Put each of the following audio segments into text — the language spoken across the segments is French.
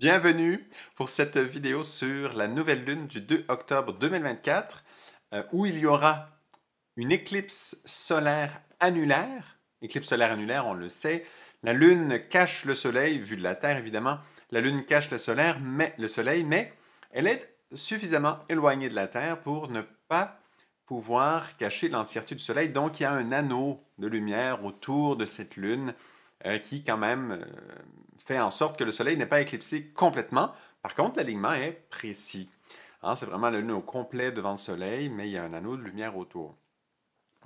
Bienvenue pour cette vidéo sur la nouvelle lune du 2 octobre 2024 euh, où il y aura une éclipse solaire annulaire. Éclipse solaire annulaire, on le sait, la lune cache le soleil vu de la Terre évidemment. La lune cache le soleil, mais le soleil mais elle est suffisamment éloignée de la Terre pour ne pas pouvoir cacher l'entièreté du soleil. Donc il y a un anneau de lumière autour de cette lune euh, qui quand même euh, fait en sorte que le Soleil n'est pas éclipsé complètement. Par contre, l'alignement est précis. Hein, c'est vraiment le lune au complet devant le Soleil, mais il y a un anneau de lumière autour.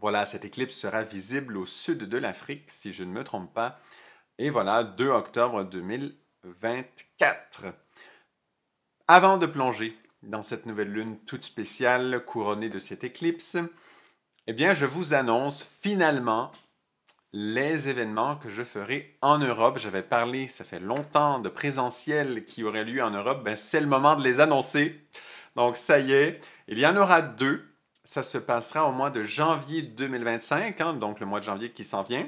Voilà, cette éclipse sera visible au sud de l'Afrique, si je ne me trompe pas. Et voilà, 2 octobre 2024. Avant de plonger dans cette nouvelle lune toute spéciale couronnée de cette éclipse, eh bien, je vous annonce finalement les événements que je ferai en Europe. J'avais parlé, ça fait longtemps, de présentiel qui aurait lieu en Europe. Ben, c'est le moment de les annoncer. Donc, ça y est, il y en aura deux. Ça se passera au mois de janvier 2025, hein, donc le mois de janvier qui s'en vient.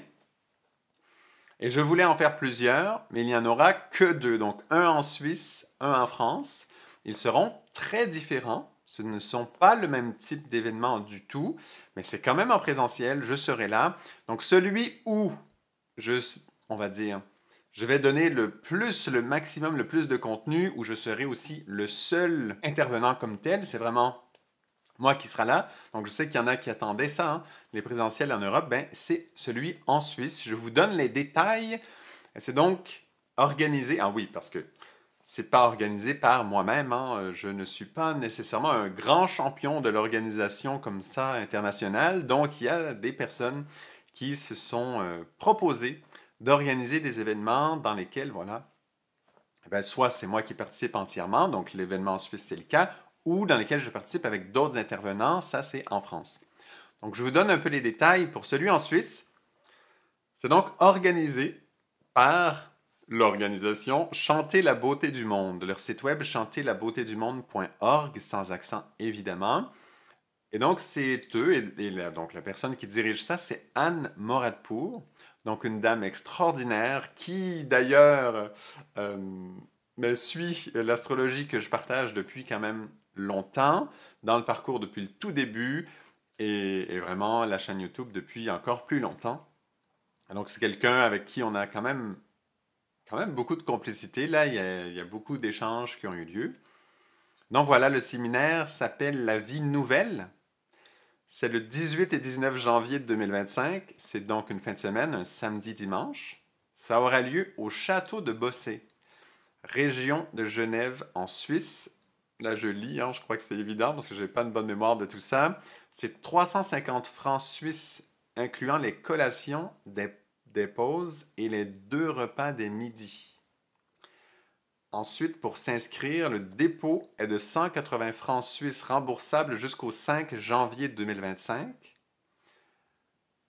Et je voulais en faire plusieurs, mais il n'y en aura que deux. Donc, un en Suisse, un en France. Ils seront très différents. Ce ne sont pas le même type d'événement du tout, mais c'est quand même en présentiel, je serai là. Donc celui où je, on va dire, je vais donner le plus, le maximum, le plus de contenu, où je serai aussi le seul intervenant comme tel, c'est vraiment moi qui sera là. Donc je sais qu'il y en a qui attendaient ça, hein. les présentiels en Europe, ben, c'est celui en Suisse. Je vous donne les détails. C'est donc organisé, ah oui, parce que c'est pas organisé par moi-même. Hein. Euh, je ne suis pas nécessairement un grand champion de l'organisation comme ça internationale. Donc, il y a des personnes qui se sont euh, proposées d'organiser des événements dans lesquels, voilà, eh ben, soit c'est moi qui participe entièrement, donc l'événement en Suisse, c'est le cas, ou dans lesquels je participe avec d'autres intervenants, ça c'est en France. Donc, je vous donne un peu les détails pour celui en Suisse. C'est donc organisé par L'organisation Chanter la beauté du monde. Leur site web monde.org sans accent évidemment. Et donc, c'est eux, et, donc la personne qui dirige ça, c'est Anne Moradpour, donc une dame extraordinaire qui, d'ailleurs, euh, euh, suit l'astrologie que je partage depuis quand même longtemps, dans le parcours depuis le tout début, et, vraiment la chaîne YouTube depuis encore plus longtemps. donc, c'est quelqu'un avec qui on a quand même quand même beaucoup de complicité. Là, il y a, il y a beaucoup d'échanges qui ont eu lieu. Donc voilà, le séminaire s'appelle La vie nouvelle. C'est le 18 et 19 janvier 2025. C'est donc une fin de semaine, un samedi-dimanche. Ça aura lieu au château de Bossé, région de Genève en Suisse. Là, je lis, hein, je crois que c'est évident parce que je n'ai pas une bonne mémoire de tout ça. C'est 350 francs suisses, incluant les collations des des pauses et les deux repas des midis. Ensuite, pour s'inscrire, le dépôt est de 180 francs suisses remboursables jusqu'au 5 janvier 2025.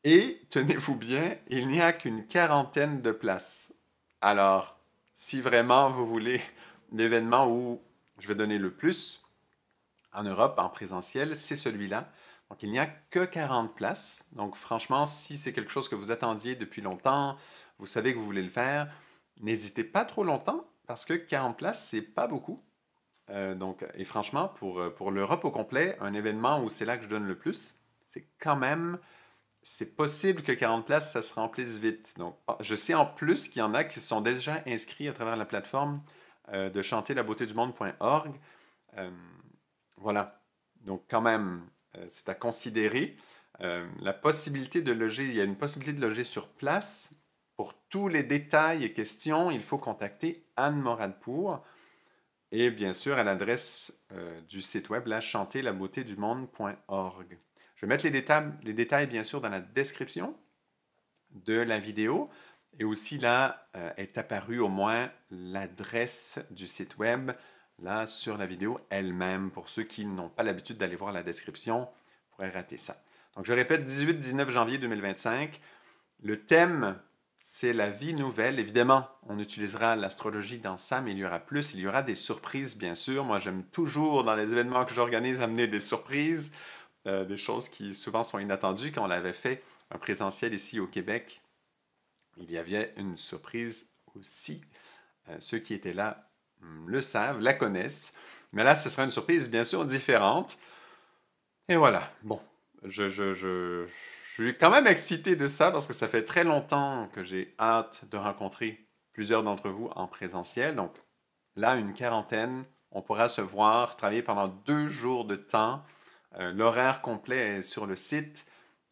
Et, tenez-vous bien, il n'y a qu'une quarantaine de places. Alors, si vraiment vous voulez l'événement où je vais donner le plus en Europe, en présentiel, c'est celui-là. Donc, il n'y a que 40 places. Donc, franchement, si c'est quelque chose que vous attendiez depuis longtemps, vous savez que vous voulez le faire, n'hésitez pas trop longtemps parce que 40 places, c'est pas beaucoup. Euh, donc, et franchement, pour, euh, pour l'Europe au complet, un événement où c'est là que je donne le plus, c'est quand même. C'est possible que 40 places, ça se remplisse vite. Donc, ah, je sais en plus qu'il y en a qui sont déjà inscrits à travers la plateforme euh, de du Euh, voilà. Donc, quand même, euh, c'est à considérer. Euh, la possibilité de loger, il y a une possibilité de loger sur place. Pour tous les détails et questions, il faut contacter Anne Moradpour et bien sûr à l'adresse euh, du site web la la beauté du Je vais mettre les détails, bien sûr dans la description de la vidéo. Et aussi là est apparue au moins l'adresse du site web là sur la vidéo elle-même pour ceux qui n'ont pas l'habitude d'aller voir la description pourraient rater ça. Donc je répète 18-19 janvier 2025. Le thème c'est la vie nouvelle. Évidemment, on utilisera l'astrologie dans ça, mais il y aura plus. Il y aura des surprises, bien sûr. Moi, j'aime toujours, dans les événements que j'organise, amener des surprises, euh, des choses qui souvent sont inattendues. Quand on l'avait fait un présentiel ici au Québec, il y avait une surprise aussi. Euh, ceux qui étaient là Hmm, le savent, la connaissent. Mais là, ce sera une surprise bien sûr différente. Et voilà, bon, je, suis quand même excité de ça parce que ça fait très longtemps que j'ai hâte de rencontrer plusieurs d'entre vous en présentiel. Donc là, une quarantaine, on pourra se voir, travailler pendant deux jours de temps. Euh, l'horaire complet est sur le site.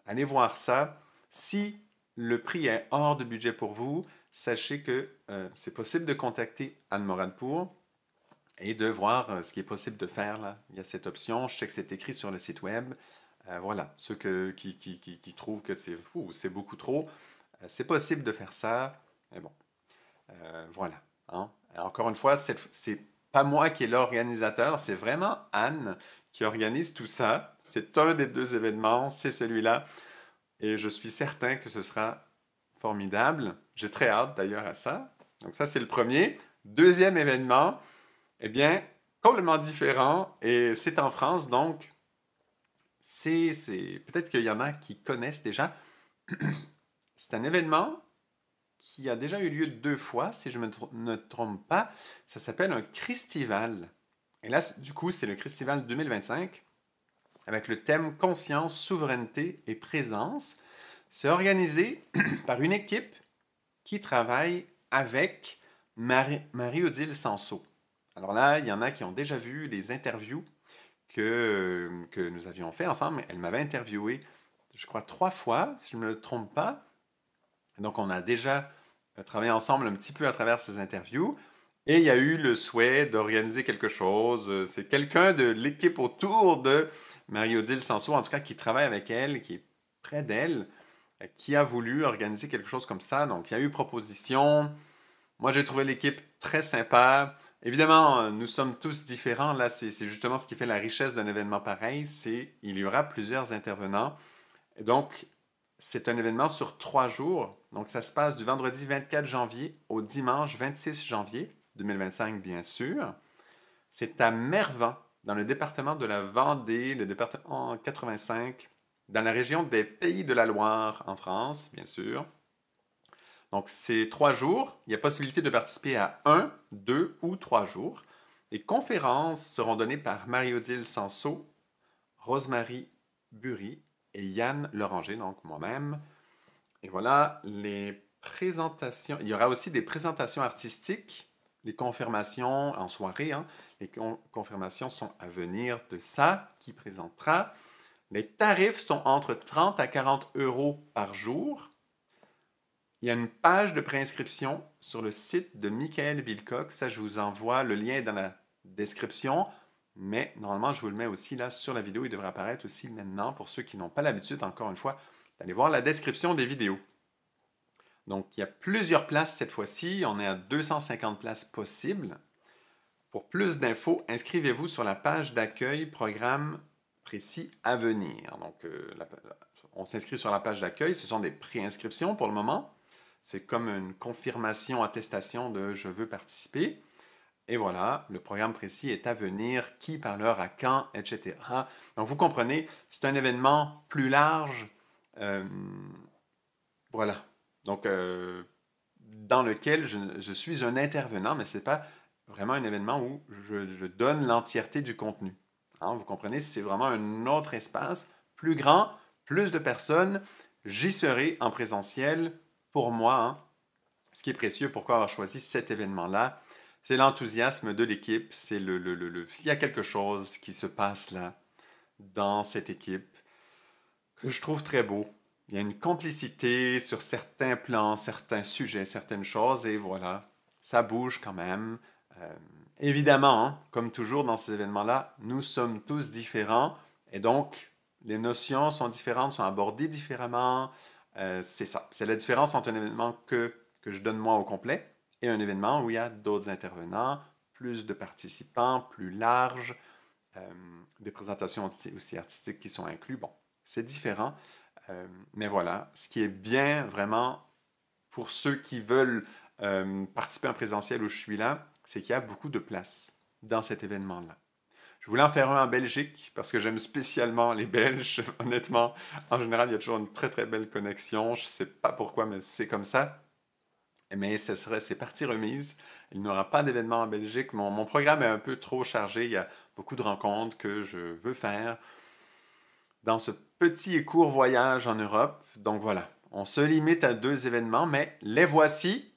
Allez voir ça. Si le prix est hors de budget pour vous, sachez que euh, c'est possible de contacter Anne Moradpour et de voir euh, ce qui est possible de faire. Là. Il y a cette option, je sais que c'est écrit sur le site web. Euh, voilà, ceux qui, trouvent que c'est c'est beaucoup trop, c'est possible de faire ça. Mais bon, voilà. Hein. Encore une fois, c'est pas moi qui est l'organisateur, c'est vraiment Anne qui organise tout ça. C'est un des deux événements, c'est celui-là. Et je suis certain que ce sera formidable. J'ai très hâte d'ailleurs à ça. Donc ça, c'est le premier. Deuxième événement, eh bien, complètement différent, et c'est en France, donc c'est... Peut-être qu'il y en a qui connaissent déjà. C'est un événement qui a déjà eu lieu deux fois, si je ne me trompe pas. Ça s'appelle un Christival. Et là, du coup, c'est le Christival 2025 avec le thème Conscience, souveraineté et présence. C'est organisé par une équipe qui travaille avec Marie-Odile Sanso. Alors là, il y en a qui ont déjà vu les interviews que, que nous avions fait ensemble. Elle m'avait interviewé, je crois, trois fois, si je ne me trompe pas. Donc, on a déjà euh, travaillé ensemble un petit peu à travers ces interviews. Et il y a eu le souhait d'organiser quelque chose. Euh, c'est quelqu'un de l'équipe autour de Marie-Odile Sanso, en tout cas, qui travaille avec elle, qui est près d'elle, euh, qui a voulu organiser quelque chose comme ça. Donc, il y a eu proposition. Moi, j'ai trouvé l'équipe très sympa. Évidemment, euh, nous sommes tous différents. Là, c'est justement ce qui fait la richesse d'un événement pareil. C'est il y aura plusieurs intervenants. donc, c'est un événement sur trois jours. Donc, ça se passe du vendredi 24 janvier au dimanche 26 janvier 2025, bien sûr. C'est à Mervan, dans le département de la Vendée, le département 85 dans la région des Pays de la Loire, en France, bien sûr. Donc, c'est trois jours. Il y a possibilité de participer à un, deux ou trois jours. Les conférences seront données par Marie-Odile Sanso, Rosemary Burry et Yann Loranger, donc moi-même. Et voilà les présentations. Il y aura aussi des présentations artistiques, les confirmations en soirée. Hein. Les confirmations sont à venir de ça qui présentera. Les tarifs sont entre 30 à 40 euros par jour. Il y a une page de préinscription sur le site de Michael Bilcock. Ça, je vous envoie le lien dans la description. Mais normalement, je vous le mets aussi là sur la vidéo. Il devrait apparaître aussi maintenant pour ceux qui n'ont pas l'habitude, encore une fois, d'aller voir la description des vidéos. Donc, il y a plusieurs places cette fois-ci. On est à 250 places possibles. Pour plus d'infos, inscrivez-vous sur la page d'accueil programme précis à venir. Donc, euh, on s'inscrit sur la page d'accueil. Ce sont des préinscriptions pour le moment. C'est comme une confirmation, attestation de je veux participer. Et voilà, le programme précis est à venir, qui parleur à quand, etc. Donc vous comprenez, c'est un événement plus large. Euh, voilà. Donc, euh, dans lequel je, suis un intervenant, mais ce n'est pas vraiment un événement où je donne l'entièreté du contenu. Hein, vous comprenez, c'est vraiment un autre espace, plus grand, plus de personnes. J'y serai en présentiel pour moi. Hein. Ce qui est précieux, pourquoi avoir choisi cet événement-là, c'est l'enthousiasme de l'équipe, c'est le, le, le, Il y a quelque chose qui se passe là, dans cette équipe, que je trouve très beau. Il y a une complicité sur certains plans, certains sujets, certaines choses, et voilà, ça bouge quand même. Euh, Évidemment, hein, comme toujours dans ces événements-là, nous sommes tous différents et donc les notions sont différentes, sont abordées différemment. Euh, c'est ça. C'est la différence entre un événement que, que je donne moi au complet et un événement où il y a d'autres intervenants, plus de participants, plus large, euh, des présentations aussi artistiques qui sont incluses. Bon, c'est différent. Euh, mais voilà, ce qui est bien vraiment pour ceux qui veulent participer en présentiel où je suis là, c'est qu'il y a beaucoup de place dans cet événement-là. Je voulais en faire un en Belgique parce que j'aime spécialement les Belges. Honnêtement, en général, il y a toujours une très très belle connexion. Je ne sais pas pourquoi, mais c'est comme ça. Mais ce serait, c'est partie remise. Il n'y aura pas d'événement en Belgique. mon programme est un peu trop chargé. Il y a beaucoup de rencontres que je veux faire dans ce petit et court voyage en Europe. Donc voilà, on se limite à deux événements, mais les voici.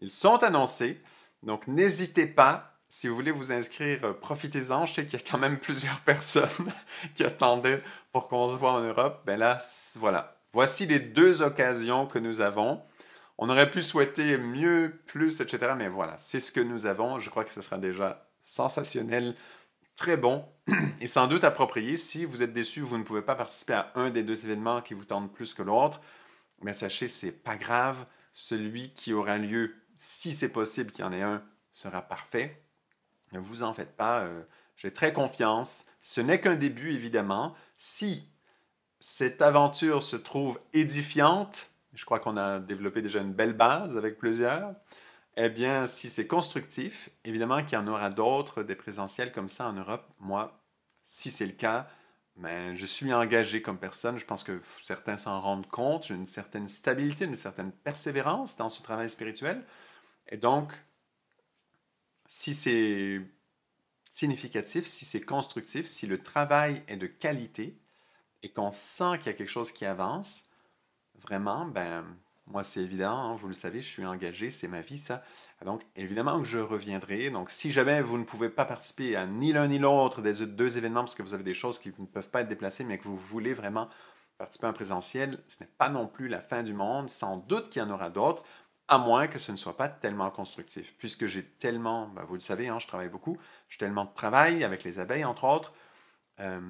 Ils sont annoncés. Donc, n'hésitez pas. Si vous voulez vous inscrire, euh, profitez-en. Je sais qu'il y a quand même plusieurs personnes qui attendaient pour qu'on se voit en Europe. Ben là, voilà. Voici les deux occasions que nous avons. On aurait pu souhaiter mieux, plus, etc. Mais voilà, c'est ce que nous avons. Je crois que ce sera déjà sensationnel, très bon et sans doute approprié. Si vous êtes déçu, vous ne pouvez pas participer à un des deux événements qui vous tendent plus que l'autre. Mais sachez, c'est pas grave. Celui qui aura lieu si c'est possible qu'il y en ait un, sera parfait. Ne vous en faites pas, euh, j'ai très confiance. Ce n'est qu'un début, évidemment. Si cette aventure se trouve édifiante, je crois qu'on a développé déjà une belle base avec plusieurs, eh bien, si c'est constructif, évidemment qu'il y en aura d'autres, des présentiels comme ça en Europe. Moi, si c'est le cas, ben, je suis engagé comme personne. Je pense que certains s'en rendent compte. J'ai une certaine stabilité, une certaine persévérance dans ce travail spirituel. Et donc, si c'est significatif, si c'est constructif, si le travail est de qualité et qu'on sent qu'il y a quelque chose qui avance, vraiment, ben, moi c'est évident, hein, vous le savez, je suis engagé, c'est ma vie ça. Donc évidemment que je reviendrai. Donc si jamais vous ne pouvez pas participer à ni l'un ni l'autre des deux événements parce que vous avez des choses qui ne peuvent pas être déplacées mais que vous voulez vraiment participer en présentiel, ce n'est pas non plus la fin du monde. Sans doute qu'il y en aura d'autres à moins que ce ne soit pas tellement constructif, puisque j'ai tellement, bah, vous le savez, hein, je travaille beaucoup, j'ai tellement de travail avec les abeilles, entre autres. Euh,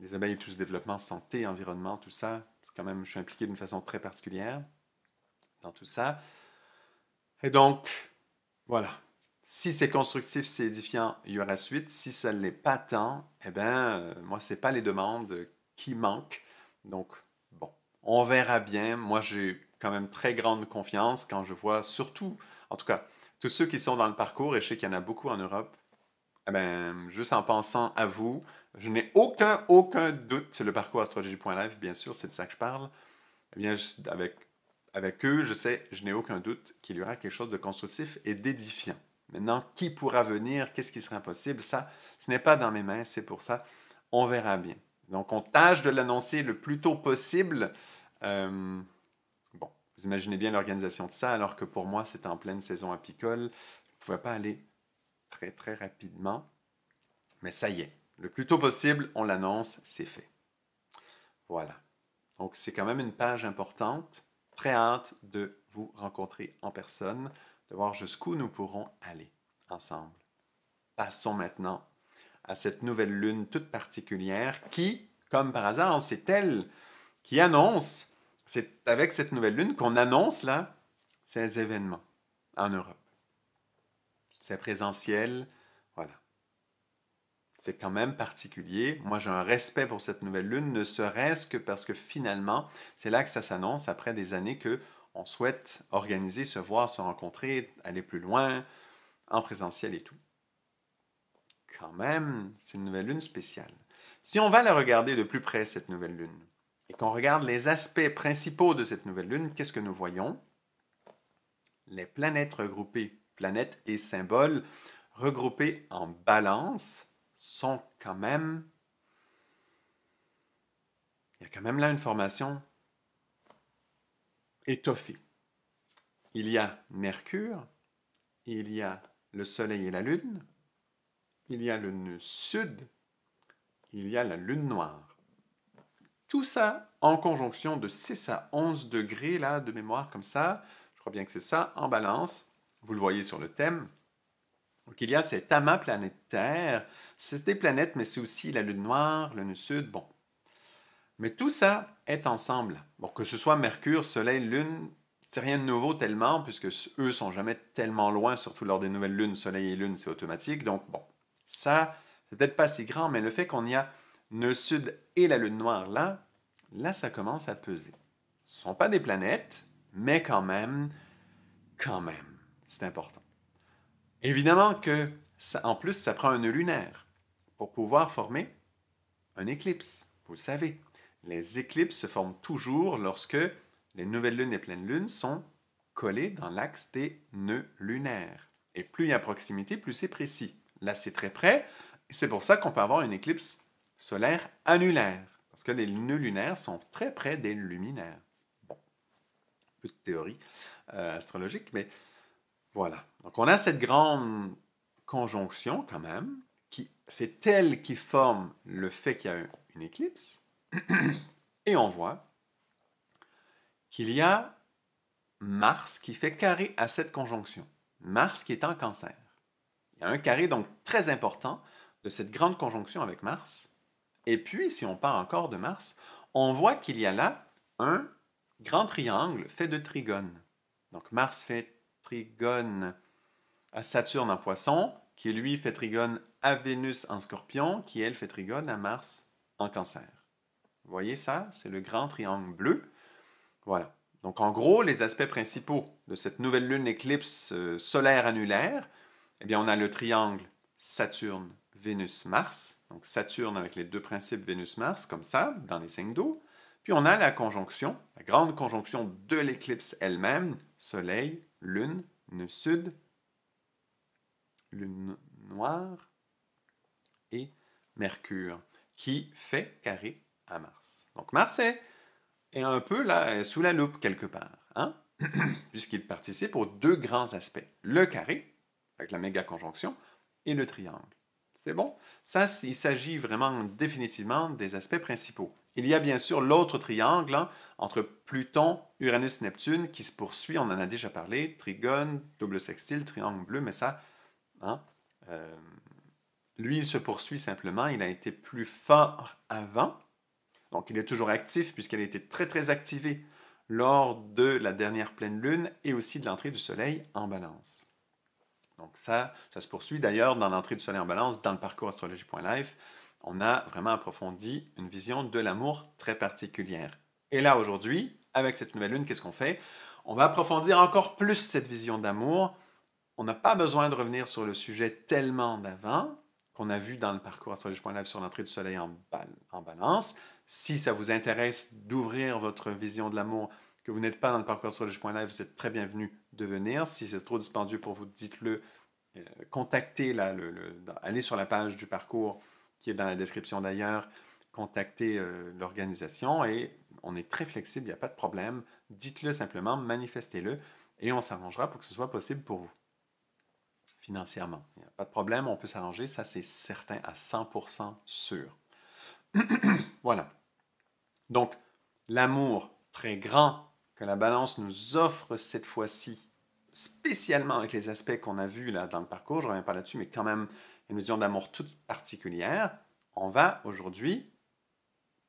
les abeilles et tout ce développement, santé, environnement, tout ça, quand même, je suis impliqué d'une façon très particulière dans tout ça. Et donc, voilà. Si c'est constructif, c'est édifiant, il y aura suite. Si ça ne l'est pas tant, eh bien, euh, moi, ce n'est pas les demandes qui manquent. Donc, bon, on verra bien. Moi, j'ai quand même très grande confiance quand je vois surtout, en tout cas, tous ceux qui sont dans le parcours, et je sais qu'il y en a beaucoup en Europe, eh ben, juste en pensant à vous, je n'ai aucun, aucun doute c'est le parcours astrologie.live, bien sûr, c'est de ça que je parle. Eh bien, avec, avec eux, je sais, je n'ai aucun doute qu'il y aura quelque chose de constructif et d'édifiant. Maintenant, qui pourra venir, qu'est-ce qui sera possible, ça, ce n'est pas dans mes mains, c'est pour ça, on verra bien. Donc, on tâche de l'annoncer le plus tôt possible. Euh, vous imaginez bien l'organisation de ça, alors que pour moi, c'était en pleine saison apicole. Je ne pouvais pas aller très très rapidement. Mais ça y est, le plus tôt possible, on l'annonce, c'est fait. Voilà. Donc c'est quand même une page importante. Très hâte de vous rencontrer en personne, de voir jusqu'où nous pourrons aller ensemble. Passons maintenant à cette nouvelle lune toute particulière qui, comme par hasard, c'est elle qui annonce c'est avec cette nouvelle lune qu'on annonce là ces événements en Europe. C'est présentiel, voilà. C'est quand même particulier. Moi, j'ai un respect pour cette nouvelle lune, ne serait-ce que parce que finalement, c'est là que ça s'annonce après des années que on souhaite organiser, se voir, se rencontrer, aller plus loin, en présentiel et tout. Quand même, c'est une nouvelle lune spéciale. Si on va la regarder de plus près, cette nouvelle lune, et qu'on regarde les aspects principaux de cette nouvelle lune, qu'est-ce que nous voyons Les planètes regroupées, planètes et symboles regroupés en balance sont quand même... Il y a quand même là une formation étoffée. Il y a Mercure, il y a le Soleil et la Lune, il y a le nœud sud, il y a la Lune noire. Tout ça en conjonction de 6 à 11 degrés, là, de mémoire comme ça, je crois bien que c'est ça, en balance, vous le voyez sur le thème. Donc il y a cet amas planétaire, c'est des planètes, mais c'est aussi la Lune noire, la Lune sud, bon. Mais tout ça est ensemble. Bon, que ce soit Mercure, Soleil, Lune, c'est rien de nouveau tellement, puisque eux sont jamais tellement loin, surtout lors des nouvelles lunes, Soleil et Lune, c'est automatique. Donc bon, ça, c'est peut-être pas si grand, mais le fait qu'on y a nœud sud et la lune noire là, là, ça commence à peser. Ce ne sont pas des planètes, mais quand même, quand même, c'est important. Évidemment que, ça, en plus, ça prend un nœud lunaire pour pouvoir former un éclipse. Vous le savez, les éclipses se forment toujours lorsque les nouvelles lunes et pleines lunes sont collées dans l'axe des nœuds lunaires. Et plus il y a proximité, plus c'est précis. Là, c'est très près. C'est pour ça qu'on peut avoir une éclipse solaire annulaire, parce que les nœuds lunaires sont très près des luminaires. Bon, un peu de théorie euh, astrologique, mais voilà. Donc on a cette grande conjonction quand même, qui c'est elle qui forme le fait qu'il y a une éclipse, et on voit qu'il y a Mars qui fait carré à cette conjonction. Mars qui est en cancer. Il y a un carré donc très important de cette grande conjonction avec Mars et puis, si on part encore de Mars, on voit qu'il y a là un grand triangle fait de trigones. Donc Mars fait trigone à Saturne en poisson, qui lui fait trigone à Vénus en scorpion, qui elle fait trigone à Mars en cancer. Vous voyez ça C'est le grand triangle bleu. Voilà. Donc en gros, les aspects principaux de cette nouvelle lune éclipse euh, solaire annulaire, eh bien on a le triangle Saturne-Vénus-Mars, donc Saturne avec les deux principes Vénus-Mars, comme ça, dans les signes d'eau. Puis on a la conjonction, la grande conjonction de l'éclipse elle-même, Soleil, Lune, Nœud, Sud, Lune Noire et Mercure, qui fait carré à Mars. Donc Mars est, un peu là, sous la loupe quelque part, hein, puisqu'il participe aux deux grands aspects, le carré, avec la méga conjonction, et le triangle. C'est bon? Ça, il s'agit vraiment définitivement des aspects principaux. Il y a bien sûr l'autre triangle hein, entre Pluton, Uranus, Neptune qui se poursuit, on en a déjà parlé, trigone, double sextile, triangle bleu, mais ça, hein, euh, lui, il se poursuit simplement, il a été plus fort avant, donc il est toujours actif puisqu'il a été très très activé lors de la dernière pleine lune et aussi de l'entrée du Soleil en balance. Donc ça, ça se poursuit d'ailleurs dans l'entrée du Soleil en balance, dans le parcours astrologie.life. On a vraiment approfondi une vision de l'amour très particulière. Et là, aujourd'hui, avec cette nouvelle lune, qu'est-ce qu'on fait On va approfondir encore plus cette vision d'amour. On n'a pas besoin de revenir sur le sujet tellement d'avant qu'on a vu dans le parcours Astrologie.life sur l'entrée du soleil en balance. Si ça vous intéresse d'ouvrir votre vision de l'amour que vous n'êtes pas dans le parcours astrologique.live, vous êtes très bienvenu de venir. Si c'est trop dispendieux pour vous, dites-le. Euh, contactez, là, le, allez sur la page du parcours qui est dans la description d'ailleurs. Contactez euh, l'organisation et on est très flexible, il n'y a pas de problème. Dites-le simplement, manifestez-le et on s'arrangera pour que ce soit possible pour vous financièrement. Il n'y a pas de problème, on peut s'arranger, ça c'est certain à 100% sûr. voilà. Donc, l'amour très grand que la balance nous offre cette fois-ci, spécialement avec les aspects qu'on a vus là dans le parcours, je reviens pas là-dessus, mais quand même une vision d'amour toute particulière, on va aujourd'hui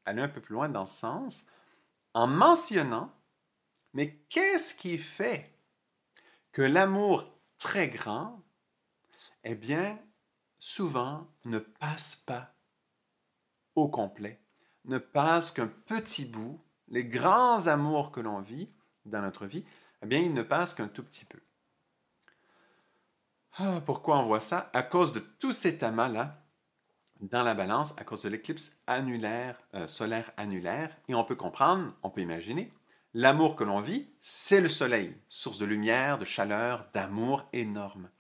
aller un peu plus loin dans ce sens en mentionnant, mais qu'est-ce qui fait que l'amour très grand, eh bien, souvent ne passe pas au complet, ne passe qu'un petit bout les grands amours que l'on vit dans notre vie, eh bien, ils ne passent qu'un tout petit peu. Ah, pourquoi on voit ça À cause de tous ces amas là dans la balance, à cause de l'éclipse annulaire, euh, solaire annulaire. Et on peut comprendre, on peut imaginer, l'amour que l'on vit, c'est le soleil, source de lumière, de chaleur, d'amour énorme.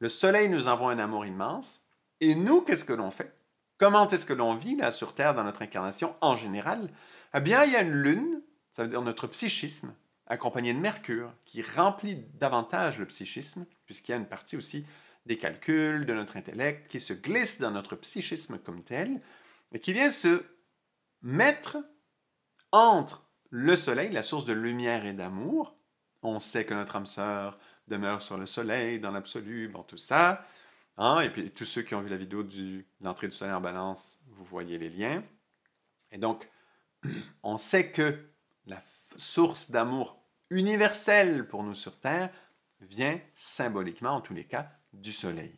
Le soleil nous envoie un amour immense. Et nous, qu'est-ce que l'on fait Comment est-ce que l'on vit là sur Terre dans notre incarnation en général eh bien, il y a une lune, ça veut dire notre psychisme, accompagné de Mercure, qui remplit davantage le psychisme, puisqu'il y a une partie aussi des calculs, de notre intellect, qui se glisse dans notre psychisme comme tel, et qui vient se mettre entre le Soleil, la source de lumière et d'amour. On sait que notre âme sœur demeure sur le Soleil, dans l'absolu, bon, tout ça. Hein, et puis tous ceux qui ont vu la vidéo de l'entrée du Soleil en balance, vous voyez les liens. Et donc, on sait que la source d'amour universelle pour nous sur Terre vient symboliquement, en tous les cas, du Soleil.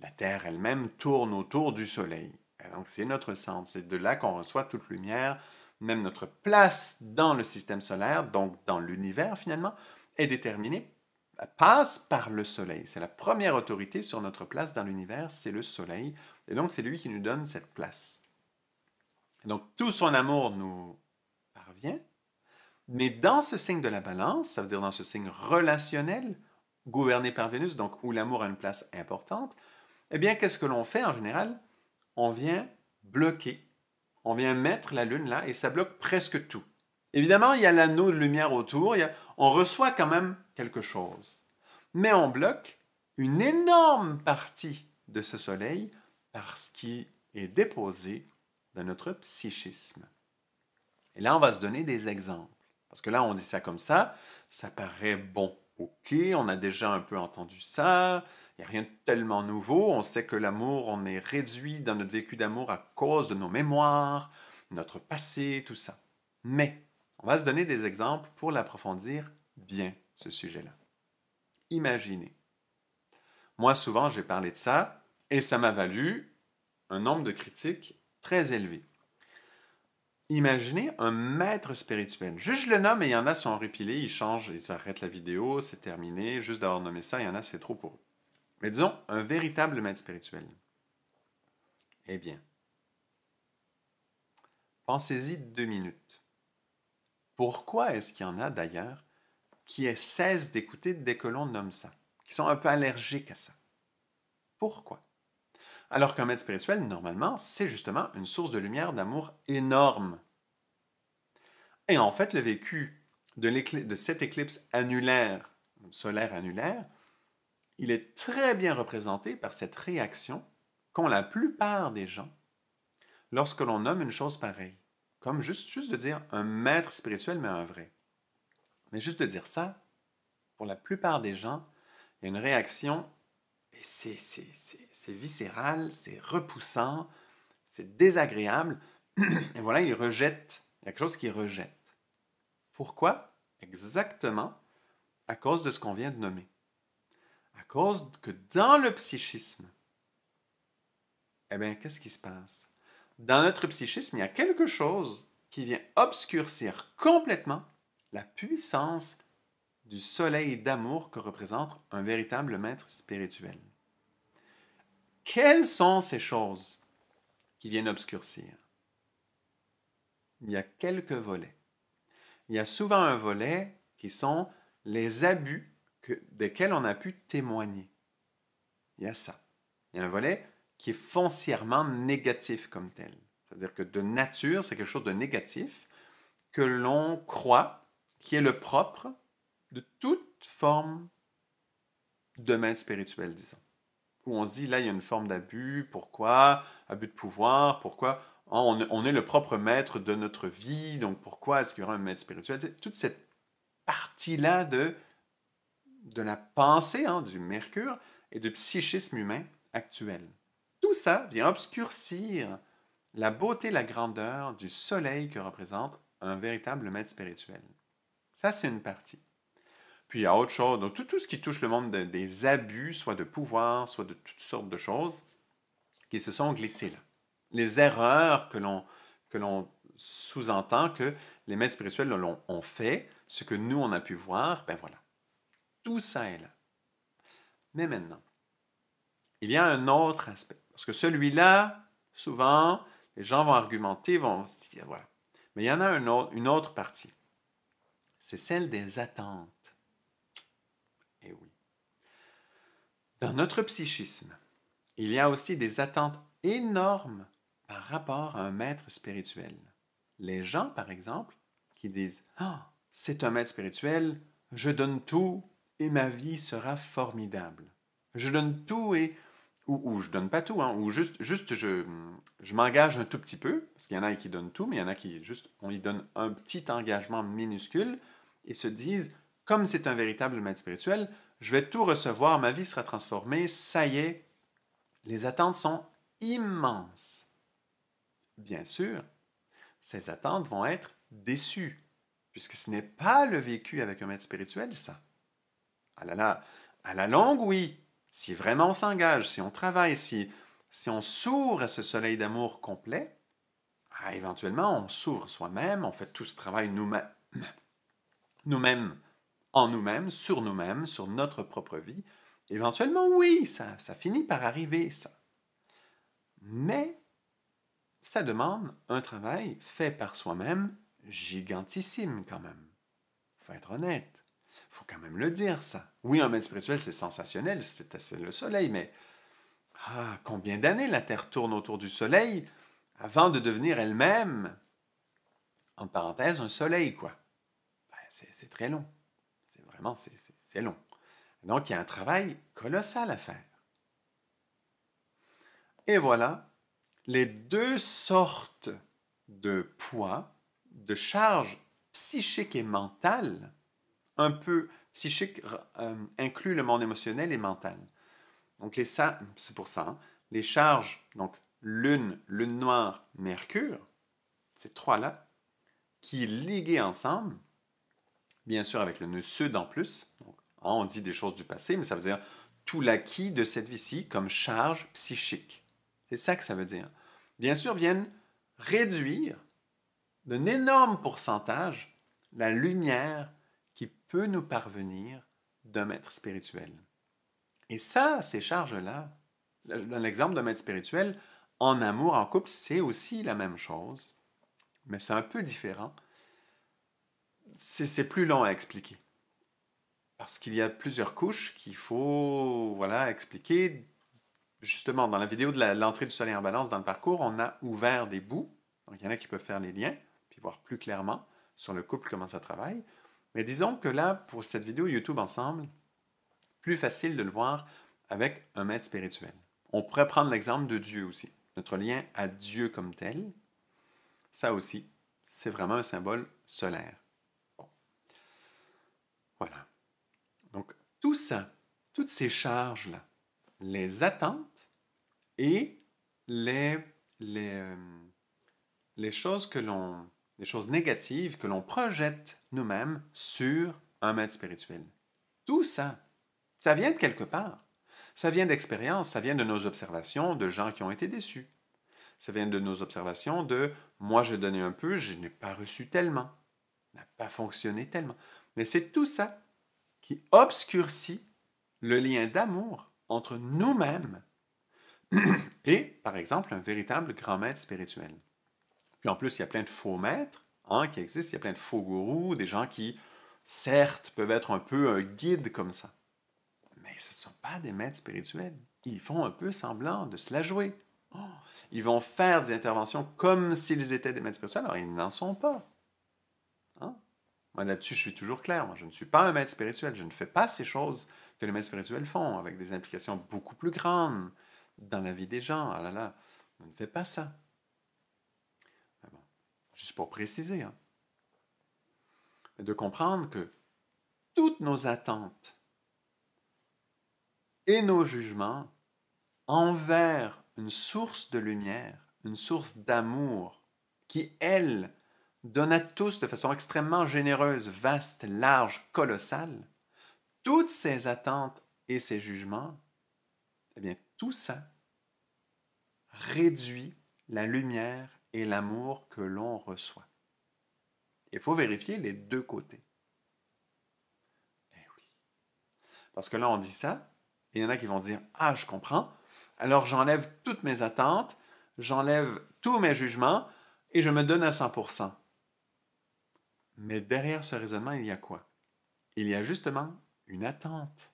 La Terre elle-même tourne autour du Soleil. donc c'est notre centre, c'est de là qu'on reçoit toute lumière, même notre place dans le système solaire, donc dans l'univers finalement, est déterminée, euh, passe par le Soleil. C'est la première autorité sur notre place dans l'univers, c'est le Soleil. Et donc c'est lui qui nous donne cette place. Donc tout son amour nous parvient, mais dans ce signe de la balance, ça veut dire dans ce signe relationnel, gouverné par Vénus, donc où l'amour a une place importante, eh bien qu'est-ce que l'on fait en général On vient bloquer, on vient mettre la Lune là et ça bloque presque tout. Évidemment, il y a l'anneau de lumière autour, on reçoit quand même quelque chose, mais on bloque une énorme partie de ce Soleil parce qu'il est déposé de notre psychisme. Et là, on va se donner des exemples. Parce que là, on dit ça comme ça, ça paraît bon. OK, on a déjà un peu entendu ça, il n'y a rien de tellement nouveau, on sait que l'amour, on est réduit dans notre vécu d'amour à cause de nos mémoires, notre passé, tout ça. Mais on va se donner des exemples pour l'approfondir bien, ce sujet-là. Imaginez. Moi, souvent, j'ai parlé de ça, et ça m'a valu un nombre de critiques très élevé. Imaginez un maître spirituel. Juste le nomme et il y en a sont répilés, ils changent, ils arrêtent la vidéo, c'est terminé. Juste d'avoir nommé ça, il y en a, c'est trop pour eux. Mais disons, un véritable maître spirituel. Eh bien, pensez-y deux minutes. Pourquoi est-ce qu'il y en a d'ailleurs qui cessent d'écouter dès que l'on nomme ça, qui sont un peu allergiques à ça? Pourquoi? Alors qu'un maître spirituel, normalement, c'est justement une source de lumière, d'amour énorme. Et en fait, le vécu de, de cette éclipse annulaire, solaire annulaire, il est très bien représenté par cette réaction qu'ont la plupart des gens lorsque l'on nomme une chose pareille. Comme juste, juste de dire un maître spirituel, mais un vrai. Mais juste de dire ça, pour la plupart des gens, il y a une réaction c'est, viscéral, c'est repoussant, c'est désagréable. Et voilà, il rejette. Il y a quelque chose qu'il rejette. Pourquoi Exactement à cause de ce qu'on vient de nommer. À cause que dans le psychisme, eh bien, qu'est-ce qui se passe? Dans notre psychisme, il y a quelque chose qui vient obscurcir complètement la puissance du soleil d'amour que représente un véritable maître spirituel. Quelles sont ces choses qui viennent obscurcir Il y a quelques volets. Il y a souvent un volet qui sont les abus que, desquels on a pu témoigner. Il y a ça. Il y a un volet qui est foncièrement négatif comme tel. C'est-à-dire que de nature, c'est quelque chose de négatif que l'on croit, qui est le propre de toute forme de maître spirituel, disons. Où on se dit, là, il y a une forme d'abus, pourquoi Abus de pouvoir, pourquoi ah, on, est le propre maître de notre vie, donc pourquoi est-ce qu'il y aura un maître spirituel Toute cette partie-là de, de la pensée, hein, du mercure, et du psychisme humain actuel. Tout ça vient obscurcir la beauté, la grandeur du soleil que représente un véritable maître spirituel. Ça, c'est une partie puis il y a autre chose. Donc, tout, ce qui touche le monde des abus, soit de pouvoir, soit de toutes sortes de choses, qui se sont glissées là. Les erreurs que l'on, que l'on sous-entend que les maîtres spirituels l'ont, ont fait, ce que nous, on a pu voir, ben voilà. Tout ça est là. Mais maintenant, il y a un autre aspect. Parce que celui-là, souvent, les gens vont argumenter, vont se dire, voilà. Mais il y en a une autre partie. C'est celle des attentes. Dans notre psychisme, il y a aussi des attentes énormes par rapport à un maître spirituel. Les gens, par exemple, qui disent Ah, c'est un maître spirituel, je donne tout et ma vie sera formidable. Je donne tout et. Ou, je donne pas tout, hein, ou juste, juste je, je m'engage un tout petit peu, parce qu'il y en a qui donnent tout, mais il y en a qui juste, on y donne un petit engagement minuscule et se disent Comme c'est un véritable maître spirituel, je vais tout recevoir, ma vie sera transformée, ça y est, les attentes sont immenses. Bien sûr, ces attentes vont être déçues, puisque ce n'est pas le vécu avec un maître spirituel, ça. Ah là là, à la longue, oui, si vraiment on s'engage, si on travaille, si, si on s'ouvre à ce soleil d'amour complet, ah, éventuellement on s'ouvre soi-même, on fait tout ce travail nous-mêmes. Nous-mêmes, en nous-mêmes, sur nous-mêmes, sur notre propre vie, éventuellement, oui, ça, ça finit par arriver, ça. Mais ça demande un travail fait par soi-même gigantissime quand même. Faut être honnête. Faut quand même le dire, ça. Oui, un maître spirituel, c'est sensationnel, c'est le soleil, mais ah, combien d'années la Terre tourne autour du soleil avant de devenir elle-même, en parenthèse, un soleil, quoi. Ben, c'est très long vraiment, c'est long. Donc, il y a un travail colossal à faire. Et voilà les deux sortes de poids, de charges psychiques et mentales, un peu psychique euh, inclut le monde émotionnel et mental. Donc, c'est pour ça, hein, les charges, donc lune, lune noire, mercure, ces trois-là, qui liguées ensemble, bien sûr avec le nœud sud en plus. Hein, on dit des choses du passé, mais ça veut dire tout l'acquis de cette vie-ci comme charge psychique. C'est ça que ça veut dire. Bien sûr, viennent réduire d'un énorme pourcentage la lumière qui peut nous parvenir d'un maître spirituel. Et ça, ces charges-là, dans l'exemple d'un maître spirituel, en amour, en couple, c'est aussi la même chose, mais c'est un peu différent c'est plus long à expliquer. Parce qu'il y a plusieurs couches qu'il faut voilà, expliquer. Justement, dans la vidéo de l'entrée du soleil en balance dans le parcours, on a ouvert des bouts. il y en a qui peuvent faire les liens, puis voir plus clairement sur le couple, comment ça travaille. Mais disons que là, pour cette vidéo YouTube ensemble, plus facile de le voir avec un maître spirituel. On pourrait prendre l'exemple de Dieu aussi. Notre lien à Dieu comme tel, ça aussi, c'est vraiment un symbole solaire. Voilà. Donc, tout ça, toutes ces charges-là, les attentes et les, euh, choses que les choses négatives que l'on projette nous-mêmes sur un maître spirituel. Tout ça, ça vient de quelque part. Ça vient d'expérience, ça vient de nos observations de gens qui ont été déçus. Ça vient de nos observations de moi j'ai donné un peu, je n'ai pas reçu tellement, n'a pas fonctionné tellement. Mais c'est tout ça qui obscurcit le lien d'amour entre nous-mêmes et, par exemple, un véritable grand maître spirituel. Puis en plus, il y a plein de faux maîtres hein, qui existent, il y a plein de faux gourous, des gens qui, certes, peuvent être un peu un guide comme ça. Mais ce ne sont pas des maîtres spirituels. Ils font un peu semblant de se la jouer. Oh, ils vont faire des interventions comme s'ils étaient des maîtres spirituels, alors ils n'en sont pas là-dessus, je suis toujours clair. je ne suis pas un maître spirituel. Je ne fais pas ces choses que les maîtres spirituels font, avec des implications beaucoup plus grandes dans la vie des gens. Ah là là, ne fait pas ça. juste pour préciser. Hein. De comprendre que toutes nos attentes et nos jugements envers une source de lumière, une source d'amour, qui, elle, donne à tous de façon extrêmement généreuse, vaste, large, colossale, toutes ses attentes et ses jugements, eh bien, tout ça réduit la lumière et l'amour que l'on reçoit. Il faut vérifier les deux côtés. Eh oui. Parce que là, on dit ça, et il y en a qui vont dire Ah, je comprends, alors j'enlève toutes mes attentes, j'enlève tous mes jugements, et je me donne à 100 mais derrière ce raisonnement, il y a quoi Il y a justement une attente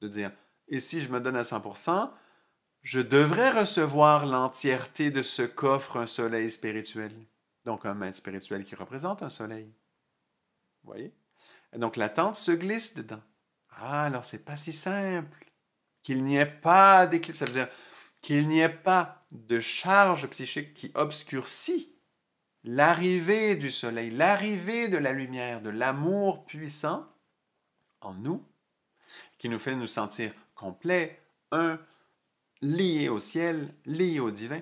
de dire, et si je me donne à 100%, je devrais recevoir l'entièreté de ce qu'offre un soleil spirituel. Donc un maître spirituel qui représente un soleil. Vous voyez Donc l'attente se glisse dedans. Ah, alors c'est pas si simple. Qu'il n'y ait pas d'éclipse, ça veut dire qu'il n'y ait pas de charge psychique qui obscurcit l'arrivée du soleil, l'arrivée de la lumière, de l'amour puissant en nous, qui nous fait nous sentir complets, un, liés au ciel, liés au divin.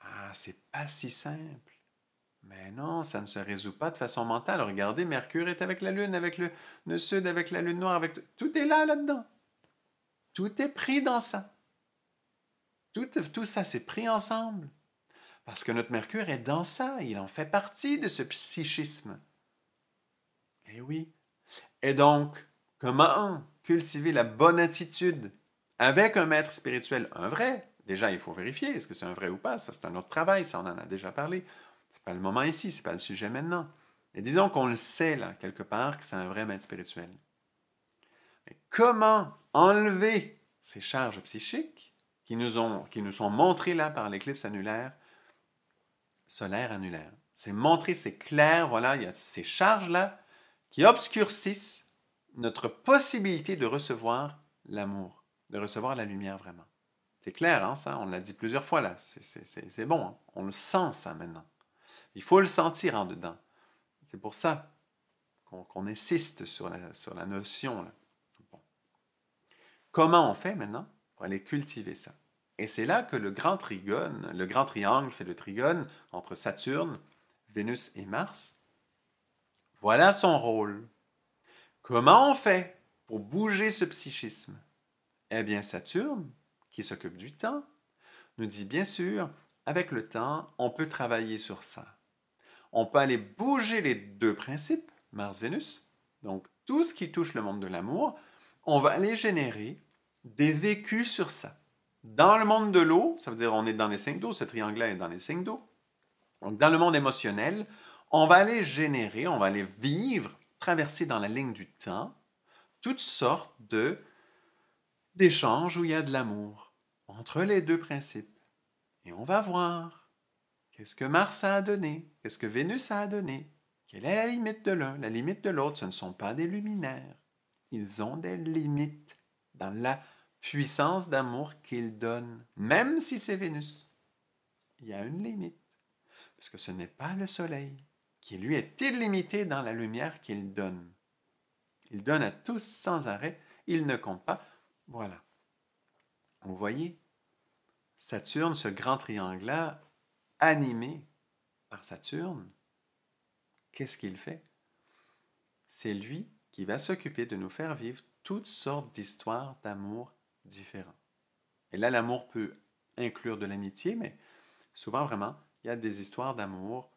Ah, c'est pas si simple. Mais non, ça ne se résout pas de façon mentale. Regardez, Mercure est avec la Lune, avec le, Sud, avec la Lune noire, avec tout. tout est là, là-dedans. Tout est pris dans ça. Tout, tout ça, c'est pris ensemble. Parce que notre Mercure est dans ça, il en fait partie de ce psychisme. Eh oui. Et donc, comment cultiver la bonne attitude avec un maître spirituel, un vrai Déjà, il faut vérifier, est-ce que c'est un vrai ou pas Ça, c'est un autre travail, ça, on en a déjà parlé. C'est pas le moment ici, c'est pas le sujet maintenant. Et disons qu'on le sait, là, quelque part, que c'est un vrai maître spirituel. comment enlever ces charges psychiques qui nous, ont, qui nous sont montrées là par l'éclipse annulaire solaire annulaire. C'est montré, c'est clair, voilà, il y a ces charges-là qui obscurcissent notre possibilité de recevoir l'amour, de recevoir la lumière vraiment. C'est clair, hein, ça, on l'a dit plusieurs fois là, c'est bon, hein. on le sent ça maintenant. Il faut le sentir en dedans. C'est pour ça qu'on insiste sur la, sur la notion. Là. Comment on fait maintenant pour aller cultiver ça? Et c'est là que le grand trigone, le grand triangle fait le trigone entre Saturne, Vénus et Mars. Voilà son rôle. Comment on fait pour bouger ce psychisme Eh bien, Saturne, qui s'occupe du temps, nous dit bien sûr, avec le temps, on peut travailler sur ça. On peut aller bouger les deux principes, Mars-Vénus, donc tout ce qui touche le monde de l'amour, on va aller générer des vécus sur ça. Dans le monde de l'eau, ça veut dire on est dans les signes d'eau, ce triangle-là est dans les signes d'eau. Donc, dans le monde émotionnel, on va aller générer, on va aller vivre, traverser dans la ligne du temps toutes sortes de d'échanges où il y a de l'amour entre les deux principes. Et on va voir qu'est-ce que Mars a donné, qu'est-ce que Vénus a donné, quelle est la limite de l'un, la limite de l'autre. Ce ne sont pas des luminaires, ils ont des limites dans la puissance d'amour qu'il donne, même si c'est Vénus. Il y a une limite, parce que ce n'est pas le Soleil, qui lui est illimité dans la lumière qu'il donne. Il donne à tous sans arrêt, il ne compte pas. Voilà. Vous voyez, Saturne, ce grand triangle-là, animé par Saturne, qu'est-ce qu'il fait C'est lui qui va s'occuper de nous faire vivre toutes sortes d'histoires d'amour différent. Et là, l'amour peut inclure de l'amitié, mais souvent vraiment, il y a des histoires d'amour,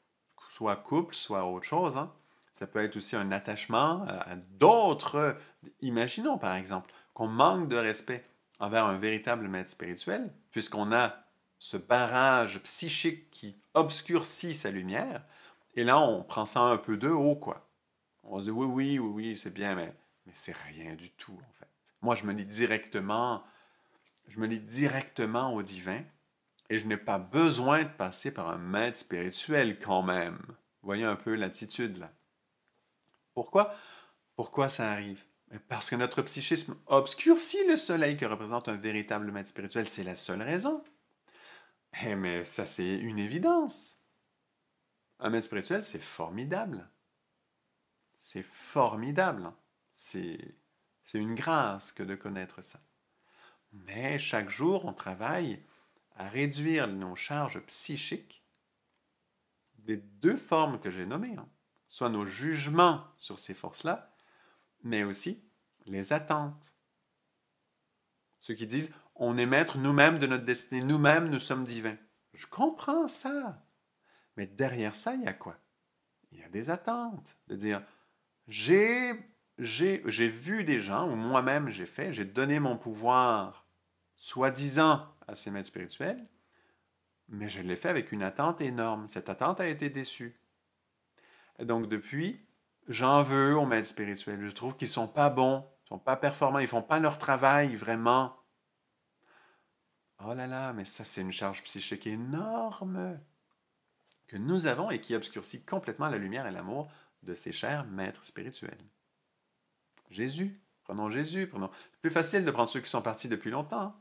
soit couple, soit autre chose. Hein. Ça peut être aussi un attachement euh, à d'autres. Imaginons par exemple qu'on manque de respect envers un véritable maître spirituel, puisqu'on a ce barrage psychique qui obscurcit sa lumière, et là on prend ça un peu de haut, quoi. On se dit oui, oui, oui, oui, c'est bien, mais c'est rien du tout en fait. Moi, je me lie directement, je me directement au divin et je n'ai pas besoin de passer par un maître spirituel quand même. Voyez un peu l'attitude là. Pourquoi Pourquoi ça arrive Parce que notre psychisme obscurcit le soleil que représente un véritable maître spirituel, c'est la seule raison. Eh mais ça c'est une évidence. Un maître spirituel, c'est formidable. C'est formidable. Hein. C'est c'est une grâce que de connaître ça. Mais chaque jour, on travaille à réduire nos charges psychiques des deux formes que j'ai nommées, hein. soit nos jugements sur ces forces-là, mais aussi les attentes. Ceux qui disent on est maître nous-mêmes de notre destinée, nous-mêmes nous sommes divins. Je comprends ça. Mais derrière ça, il y a quoi Il y a des attentes, de dire j'ai j'ai vu des gens, ou moi-même j'ai fait, j'ai donné mon pouvoir, soi-disant, à ces maîtres spirituels, mais je l'ai fait avec une attente énorme. Cette attente a été déçue. donc depuis, j'en veux aux maîtres spirituels. Je trouve qu'ils ne sont pas bons, ils ne sont pas performants, ils ne font pas leur travail vraiment. Oh là là, mais ça c'est une charge psychique énorme que nous avons et qui obscurcit complètement la lumière et l'amour de ces chers maîtres spirituels. Jésus. Prenons Jésus. C'est plus facile de prendre ceux qui sont partis depuis longtemps. Hein.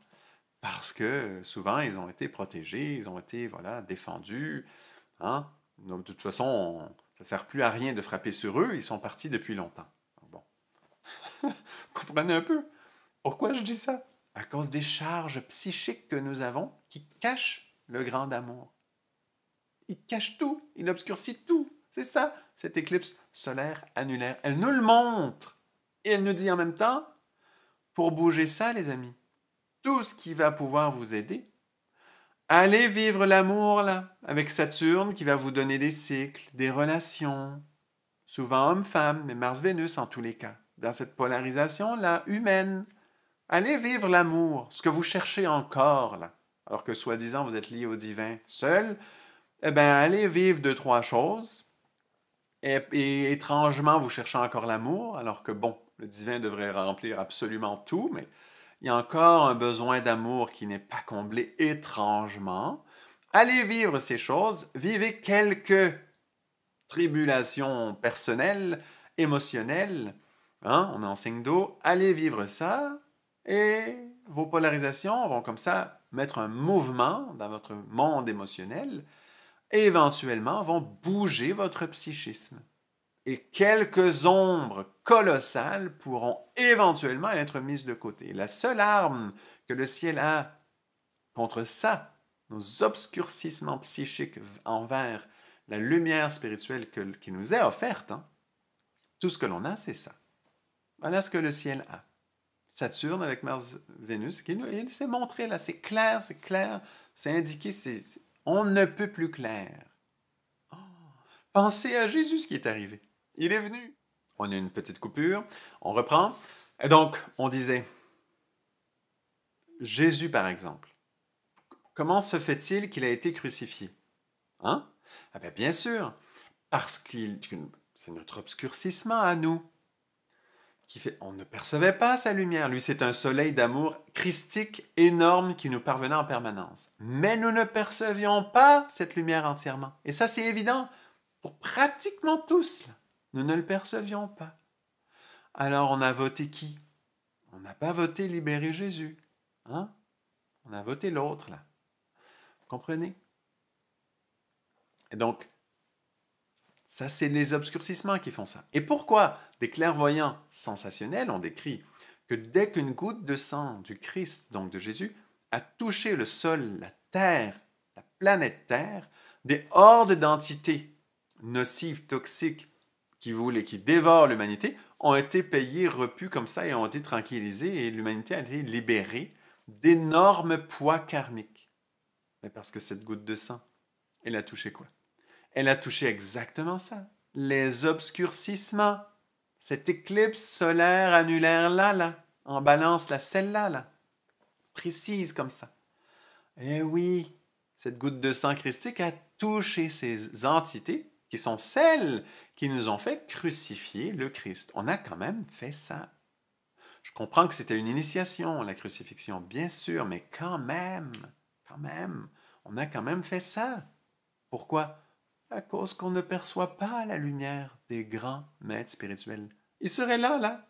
parce que souvent, ils ont été protégés, ils ont été voilà, défendus. Hein. Donc, de toute façon, ça ne sert plus à rien de frapper sur eux, ils sont partis depuis longtemps. Bon. comprenez un peu pourquoi je dis ça À cause des charges psychiques que nous avons qui cachent le grand amour. Il cache tout, il obscurcit tout. C'est ça, cette éclipse solaire annulaire. Elle nous le montre. Et elle nous dit en même temps, pour bouger ça, les amis, tout ce qui va pouvoir vous aider, allez vivre l'amour là, avec Saturne qui va vous donner des cycles, des relations, souvent homme-femme, mais Mars-Vénus en tous les cas, dans cette polarisation là, humaine. Allez vivre l'amour, ce que vous cherchez encore là, alors que soi-disant vous êtes lié au divin seul, eh bien allez vivre deux, trois choses, et, et étrangement vous cherchez encore l'amour, alors que bon, le divin devrait remplir absolument tout, mais il y a encore un besoin d'amour qui n'est pas comblé étrangement. Allez vivre ces choses, vivez quelques tribulations personnelles, émotionnelles, hein, on est en signe d'eau, allez vivre ça, et vos polarisations vont comme ça mettre un mouvement dans votre monde émotionnel, et éventuellement vont bouger votre psychisme et quelques ombres colossales pourront éventuellement être mises de côté. La seule arme que le ciel a contre ça, nos obscurcissements psychiques envers la lumière spirituelle qui nous est offerte, hein, tout ce que l'on a, c'est ça. Voilà ce que le ciel a. Saturne avec Mars, Vénus, qui il s'est montré là, c'est clair, c'est clair, c'est indiqué, on ne peut plus clair. Oh, pensez à Jésus qui est arrivé. Il est venu. On a une petite coupure. On reprend. Et donc, on disait Jésus, par exemple. Comment se fait-il qu'il a été crucifié Hein ah ben, Bien sûr, parce qu'il c'est notre obscurcissement à nous qui fait on ne percevait pas sa lumière. Lui, c'est un soleil d'amour christique énorme qui nous parvenait en permanence. Mais nous ne percevions pas cette lumière entièrement. Et ça, c'est évident pour pratiquement tous. Nous ne le percevions pas. Alors on a voté qui On n'a pas voté libérer Jésus. Hein On a voté l'autre, là. Vous comprenez Et donc, ça, c'est les obscurcissements qui font ça. Et pourquoi des clairvoyants sensationnels ont décrit que dès qu'une goutte de sang du Christ, donc de Jésus, a touché le sol, la terre, la planète Terre, des hordes d'entités nocives, toxiques, qui voulaient, et qui dévorent l'humanité, ont été payés, repus comme ça et ont été tranquillisés et l'humanité a été libérée d'énormes poids karmiques. Mais parce que cette goutte de sang, elle a touché quoi Elle a touché exactement ça. Les obscurcissements. Cette éclipse solaire annulaire là, là, en balance, la celle-là, là, précise comme ça. Eh oui, cette goutte de sang christique a touché ces entités qui sont celles qui nous ont fait crucifier le Christ. On a quand même fait ça. Je comprends que c'était une initiation, la crucifixion, bien sûr, mais quand même, quand même, on a quand même fait ça. Pourquoi À cause qu'on ne perçoit pas la lumière des grands maîtres spirituels. Ils seraient là, là,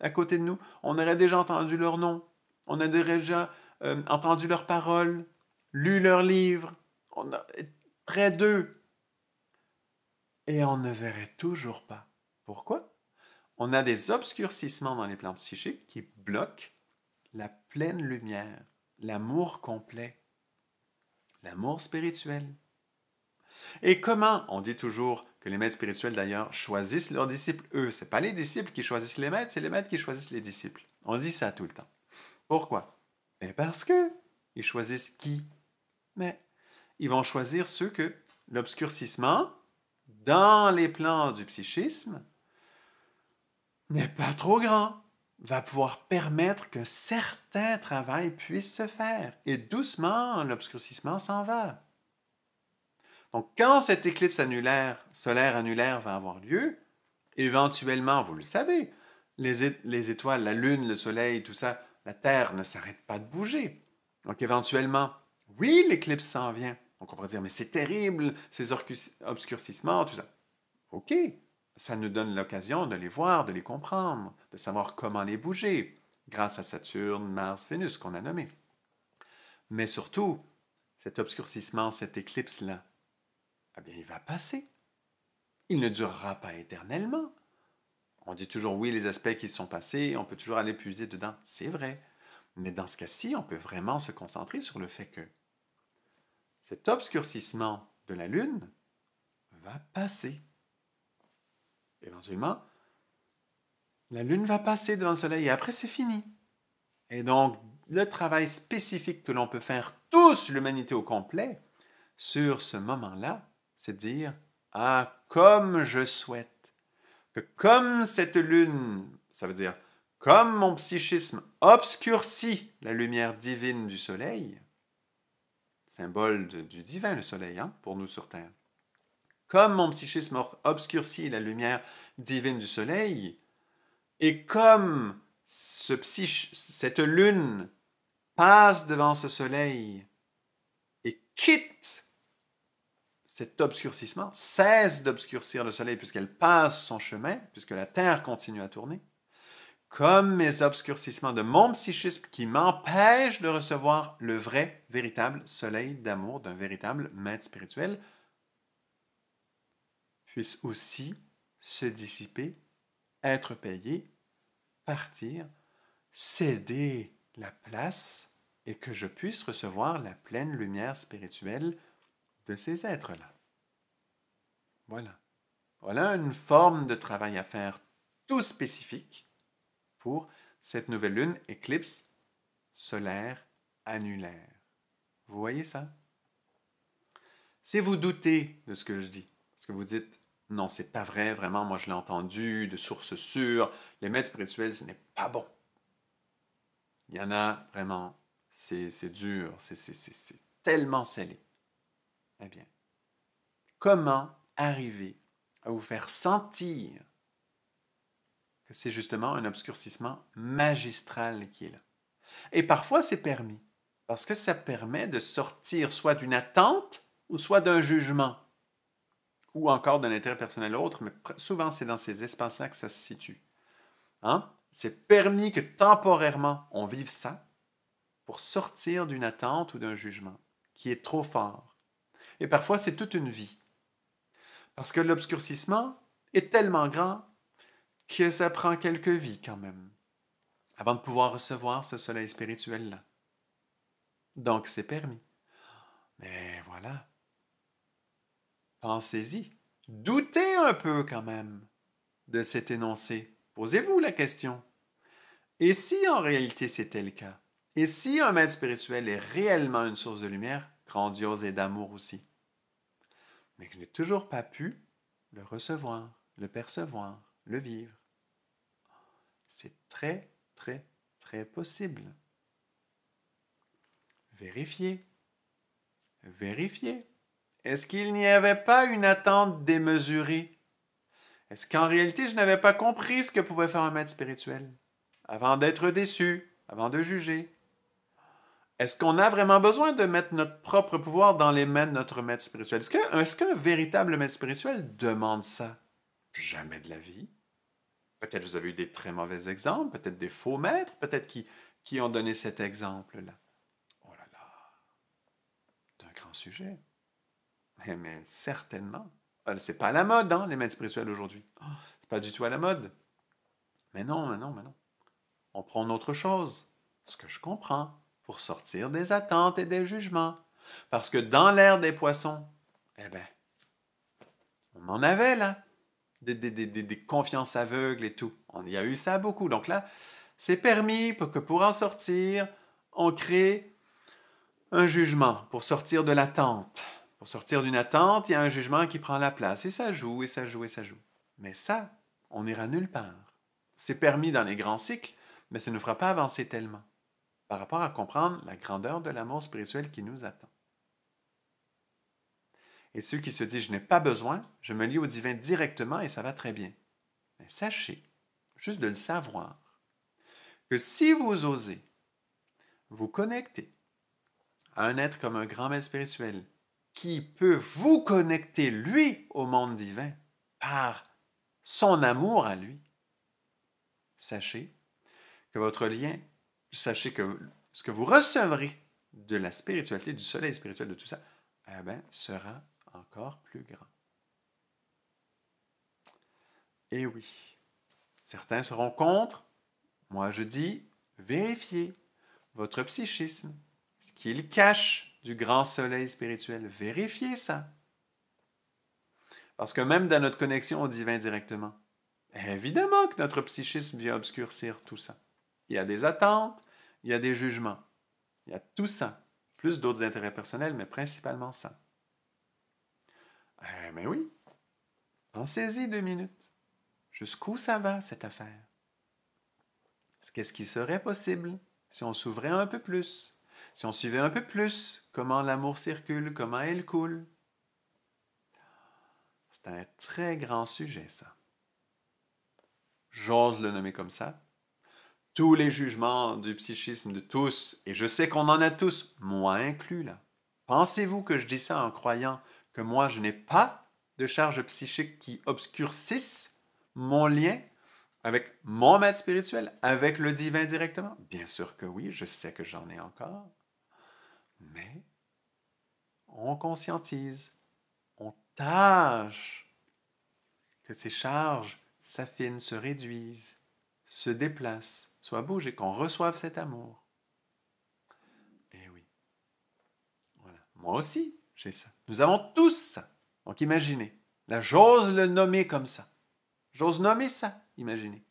à côté de nous. On aurait déjà entendu leur nom. On a déjà euh, entendu leurs paroles, lu leurs livres. On a, près d'eux, et on ne verrait toujours pas. Pourquoi? On a des obscurcissements dans les plans psychiques qui bloquent la pleine lumière, l'amour complet, l'amour spirituel. Et comment On dit toujours que les maîtres spirituels d'ailleurs choisissent leurs disciples. Eux, n'est pas les disciples qui choisissent les maîtres, c'est les maîtres qui choisissent les disciples. On dit ça tout le temps. Pourquoi Et eh, parce que ils choisissent qui Mais ils vont choisir ceux que l'obscurcissement dans les plans du psychisme n'est pas trop grand, va pouvoir permettre que certains travail puissent se faire. Et doucement, l'obscurcissement s'en va. Donc, quand cette éclipse annulaire, solaire annulaire va avoir lieu, éventuellement, vous le savez, les étoiles, la Lune, le Soleil, tout ça, la Terre ne s'arrête pas de bouger. Donc, éventuellement, oui, l'éclipse s'en vient, on pourrait dire, mais c'est terrible, ces obscurcissements, tout ça. OK, ça nous donne l'occasion de les voir, de les comprendre, de savoir comment les bouger, grâce à Saturne, Mars, Vénus qu'on a nommé. Mais surtout, cet obscurcissement, cette éclipse-là, eh bien, il va passer. Il ne durera pas éternellement. On dit toujours oui, les aspects qui sont passés, on peut toujours aller puiser dedans, c'est vrai. Mais dans ce cas-ci, on peut vraiment se concentrer sur le fait que cet obscurcissement de la Lune va passer. Éventuellement, la Lune va passer devant le Soleil et après c'est fini. Et donc, le travail spécifique que l'on peut faire tous, l'humanité au complet, sur ce moment-là, c'est de dire Ah, comme je souhaite que comme cette Lune, ça veut dire comme mon psychisme obscurcit la lumière divine du Soleil, symbole du divin, le soleil, hein, pour nous sur Terre. Comme mon psychisme obscurcit la lumière divine du soleil, et comme ce cette lune passe devant ce soleil et quitte cet obscurcissement, cesse d'obscurcir le soleil puisqu'elle passe son chemin, puisque la Terre continue à tourner, comme mes obscurcissements de mon psychisme qui m'empêchent de recevoir le vrai, véritable soleil d'amour d'un véritable maître spirituel, puisse aussi se dissiper, être payé, partir, céder la place et que je puisse recevoir la pleine lumière spirituelle de ces êtres-là. Voilà. Voilà une forme de travail à faire tout spécifique pour cette nouvelle lune, éclipse solaire annulaire. Vous voyez ça? Si vous doutez de ce que je dis, ce que vous dites non, c'est pas vrai, vraiment, moi je l'ai entendu de sources sûres, les maîtres spirituels, ce n'est pas bon. Il y en a vraiment, c'est dur, c'est tellement scellé. Eh bien, comment arriver à vous faire sentir c'est justement un obscurcissement magistral qui est là. Et parfois, c'est permis, parce que ça permet de sortir soit d'une attente ou soit d'un jugement, ou encore d'un intérêt personnel autre, mais souvent, c'est dans ces espaces-là que ça se situe. Hein. C'est permis que temporairement, on vive ça pour sortir d'une attente ou d'un jugement qui est trop fort. Et parfois, c'est toute une vie. Parce que l'obscurcissement est tellement grand que ça prend quelques vies quand même avant de pouvoir recevoir ce soleil spirituel-là. Donc c'est permis. Mais voilà. Pensez-y. Doutez un peu quand même de cet énoncé. Posez-vous la question. Et si en réalité c'était le cas? Et si un maître spirituel est réellement une source de lumière, grandiose et d'amour aussi? Mais que je n'ai toujours pas pu le recevoir, le percevoir le vivre. C'est très, très, très possible. Vérifier, vérifier. Est-ce qu'il n'y avait pas une attente démesurée? Est-ce qu'en réalité, je n'avais pas compris ce que pouvait faire un maître spirituel avant d'être déçu, avant de juger? Est-ce qu'on a vraiment besoin de mettre notre propre pouvoir dans les mains de notre maître spirituel? Est-ce qu'un véritable maître spirituel demande ça? Jamais de la vie. Peut-être vous avez eu des très mauvais exemples, peut-être des faux maîtres, peut-être qui, qui ont donné cet exemple-là. Oh là là, c'est un grand sujet. Mais, mais certainement. Euh, c'est pas à la mode, hein, les maîtres spirituels aujourd'hui. Oh, c'est pas du tout à la mode. Mais non, mais non, mais non. On prend autre chose, ce que je comprends, pour sortir des attentes et des jugements. Parce que dans l'air des poissons, eh ben, on en avait là des, confiances aveugles et tout. On y a eu ça beaucoup. Donc là, c'est permis pour que pour en sortir, on crée un jugement pour sortir de l'attente. Pour sortir d'une attente, il y a un jugement qui prend la place. Et ça joue, et ça joue, et ça joue. Mais ça, on n'ira nulle part. C'est permis dans les grands cycles, mais ça ne nous fera pas avancer tellement par rapport à comprendre la grandeur de l'amour spirituel qui nous attend. Et ceux qui se disent je n'ai pas besoin, je me lie au divin directement et ça va très bien. Mais sachez, juste de le savoir, que si vous osez vous connecter à un être comme un grand maître spirituel qui peut vous connecter, lui, au monde divin par son amour à lui, sachez que votre lien, sachez que ce que vous recevrez de la spiritualité, du soleil spirituel, de tout ça, eh bien, sera encore plus grand. Et oui, certains seront contre. Moi, je dis, vérifiez votre psychisme, ce qu'il cache du grand soleil spirituel. Vérifiez ça. Parce que même dans notre connexion au divin directement, évidemment que notre psychisme vient obscurcir tout ça. Il y a des attentes, il y a des jugements, il y a tout ça, plus d'autres intérêts personnels, mais principalement ça. Eh bien oui. Pensez-y deux minutes. Jusqu'où ça va, cette affaire? Qu'est-ce qui serait possible si on s'ouvrait un peu plus, si on suivait un peu plus comment l'amour circule, comment elle coule? C'est un très grand sujet, ça. J'ose le nommer comme ça. Tous les jugements du psychisme de tous, et je sais qu'on en a tous, moi inclus là. Pensez-vous que je dis ça en croyant que moi je n'ai pas de charges psychiques qui obscurcissent mon lien avec mon maître spirituel, avec le divin directement. Bien sûr que oui, je sais que j'en ai encore. Mais on conscientise, on tâche que ces charges s'affinent, se réduisent, se déplacent, soient bougées, qu'on reçoive cet amour. Eh oui. Voilà. Moi aussi, j'ai ça. Nous avons tous ça. Donc imaginez. Là, j'ose le nommer comme ça. J'ose nommer ça, imaginez.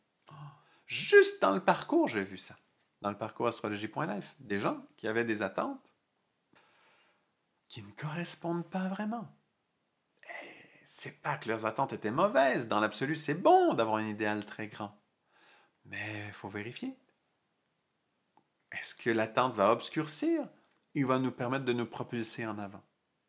Juste dans le parcours, j'ai vu ça. Dans le parcours astrologie.life, des gens qui avaient des attentes qui ne correspondent pas vraiment. C'est pas que leurs attentes étaient mauvaises. Dans l'absolu, c'est bon d'avoir un idéal très grand. Mais il faut vérifier. Est-ce que l'attente va obscurcir Il va nous permettre de nous propulser en avant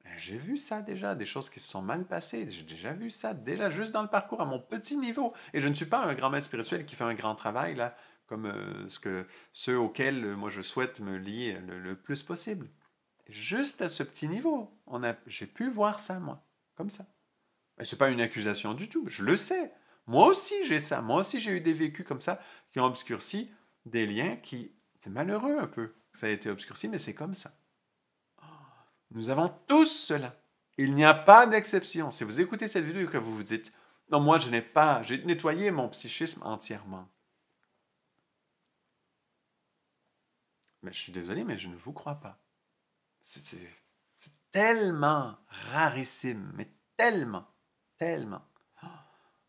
ben, j'ai vu ça déjà, des choses qui se sont mal passées, j'ai déjà vu ça, déjà juste dans le parcours, à mon petit niveau. Et je ne suis pas un grand maître spirituel qui fait un grand travail, là, comme euh, ce que, ceux auxquels euh, moi je souhaite me lier le, plus possible. Juste à ce petit niveau, on a, j'ai pu voir ça, moi, comme ça. ce n'est pas une accusation du tout, je le sais. Moi aussi j'ai ça, moi aussi j'ai eu des vécus comme ça qui ont obscurci des liens qui, c'est malheureux un peu que ça a été obscurci, mais c'est comme ça. Nous avons tous cela. Il n'y a pas d'exception. Si vous écoutez cette vidéo et que vous vous dites Non, moi je n'ai pas, j'ai nettoyé mon psychisme entièrement. Mais je suis désolé, mais je ne vous crois pas. C'est tellement rarissime, mais tellement, tellement.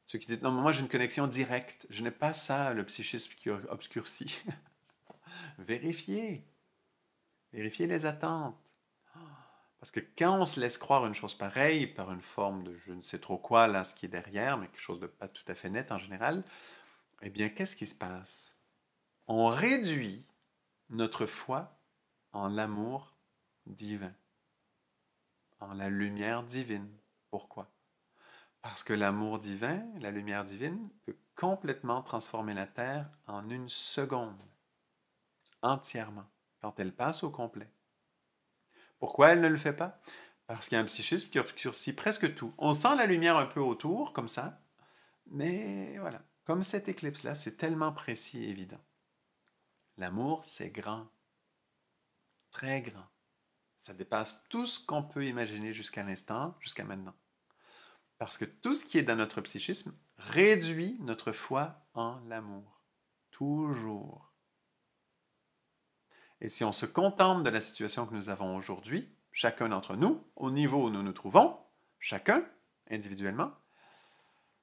ceux qui disent Non, moi j'ai une connexion directe. Je n'ai pas ça, le psychisme qui obscurcit. Vérifiez. Vérifiez les attentes. Parce que quand on se laisse croire une chose pareille, par une forme de je ne sais trop quoi, là, ce qui est derrière, mais quelque chose de pas tout à fait net en général, eh bien, qu'est-ce qui se passe On réduit notre foi en l'amour divin, en la lumière divine. Pourquoi Parce que l'amour divin, la lumière divine, peut complètement transformer la Terre en une seconde, entièrement, quand elle passe au complet. Pourquoi elle ne le fait pas Parce qu'il y a un psychisme qui obscurcit presque tout. On sent la lumière un peu autour, comme ça, mais voilà, comme cette éclipse-là, c'est tellement précis et évident. L'amour, c'est grand, très grand. Ça dépasse tout ce qu'on peut imaginer jusqu'à l'instant, jusqu'à maintenant. Parce que tout ce qui est dans notre psychisme réduit notre foi en l'amour. Toujours. Et si on se contente de la situation que nous avons aujourd'hui, chacun d'entre nous, au niveau où nous nous trouvons, chacun individuellement,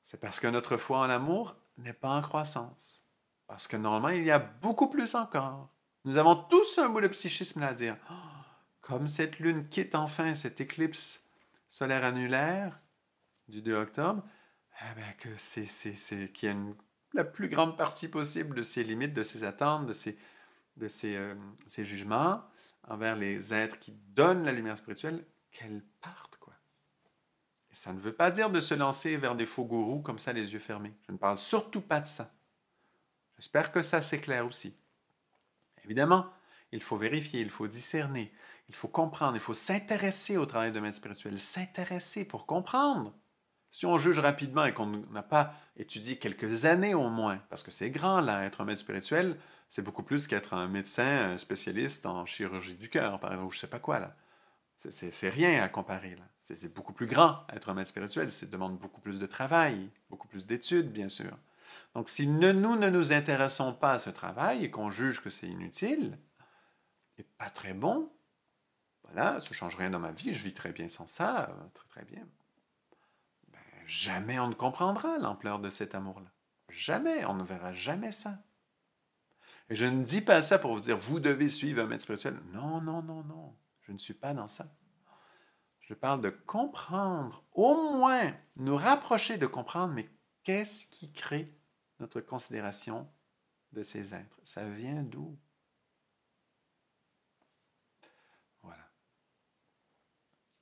c'est parce que notre foi en l'amour n'est pas en croissance. Parce que normalement, il y a beaucoup plus encore. Nous avons tous un bout de psychisme à dire. Oh, comme cette lune quitte enfin cette éclipse solaire annulaire du 2 octobre, eh ben, que c'est, qu'il y a la plus grande partie possible de ses limites, de ses attentes, de ses, de euh, ces, jugements envers les êtres qui donnent la lumière spirituelle, qu'elles partent, quoi. ça ne veut pas dire de se lancer vers des faux gourous comme ça, les yeux fermés. Je ne parle surtout pas de ça. J'espère que ça s'éclaire aussi. Évidemment, il faut vérifier, il faut discerner, il faut comprendre, il faut s'intéresser au travail de maître spirituel, s'intéresser pour comprendre. Si on juge rapidement et qu'on n'a pas étudié quelques années au moins, parce que c'est grand là, être un maître spirituel, c'est beaucoup plus qu'être un médecin spécialiste en chirurgie du cœur, par exemple, ou je sais pas quoi, là. C'est rien à comparer, là. C'est beaucoup plus grand, être un maître spirituel. Ça demande beaucoup plus de travail, beaucoup plus d'études, bien sûr. Donc, si nous ne nous intéressons pas à ce travail et qu'on juge que c'est inutile et pas très bon, voilà, ça ne change rien dans ma vie, je vis très bien sans ça, très très bien. Ben, jamais on ne comprendra l'ampleur de cet amour-là. Jamais, on ne verra jamais ça. Et je ne dis pas ça pour vous dire, vous devez suivre un maître spirituel. Non, non, non, non. Je ne suis pas dans ça. Je parle de comprendre, au moins nous rapprocher de comprendre, mais qu'est-ce qui crée notre considération de ces êtres? Ça vient d'où? Voilà.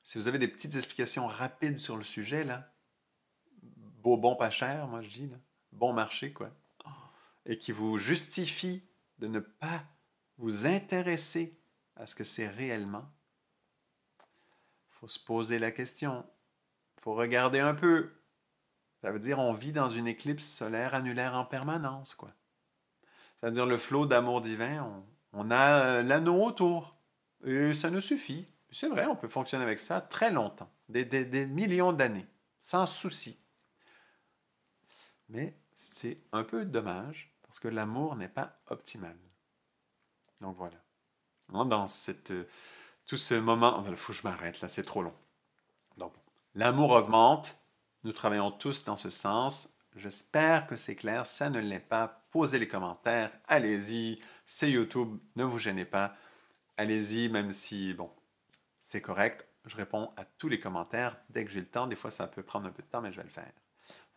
Si vous avez des petites explications rapides sur le sujet, là, beau bon pas cher, moi je dis, bon marché, quoi, et qui vous justifie de ne pas vous intéresser à ce que c'est réellement, il faut se poser la question, il faut regarder un peu. Ça veut dire on vit dans une éclipse solaire annulaire en permanence, quoi. C'est-à-dire le flot d'amour divin, on, a euh, l'anneau autour. Et ça nous suffit. C'est vrai, on peut fonctionner avec ça très longtemps, des millions d'années, sans souci. Mais c'est un peu dommage parce que l'amour n'est pas optimal. Donc voilà. Dans cette, euh, tout ce moment, il faut que je m'arrête là, c'est trop long. Donc l'amour augmente, nous travaillons tous dans ce sens. J'espère que c'est clair, ça ne l'est pas. Posez les commentaires, allez-y, c'est YouTube, ne vous gênez pas. Allez-y, même si, bon, c'est correct, je réponds à tous les commentaires dès que j'ai le temps. Des fois, ça peut prendre un peu de temps, mais je vais le faire.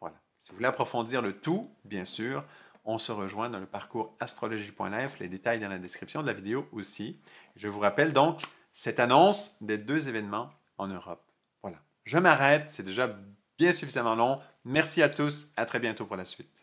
Voilà. Si vous voulez approfondir le tout, bien sûr, on se rejoint dans le parcours astrologie.life. Les détails dans la description de la vidéo aussi. Je vous rappelle donc cette annonce des deux événements en Europe. Voilà. Je m'arrête. C'est déjà bien suffisamment long. Merci à tous. À très bientôt pour la suite.